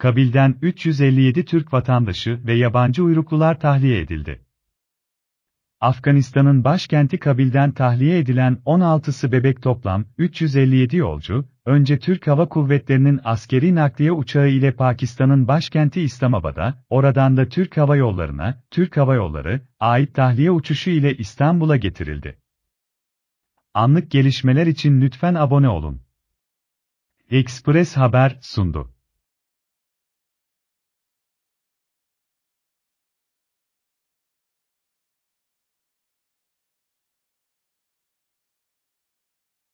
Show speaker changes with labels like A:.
A: Kabilden 357 Türk vatandaşı ve yabancı uyruklular tahliye edildi. Afganistan'ın başkenti Kabil'den tahliye edilen 16'sı bebek toplam 357 yolcu, önce Türk Hava Kuvvetleri'nin askeri nakliye uçağı ile Pakistan'ın başkenti İslamabad'a, oradan da Türk Hava Yolları'na, Türk Hava Yolları, ait tahliye uçuşu ile İstanbul'a getirildi. Anlık gelişmeler için lütfen abone olun. Express Haber sundu.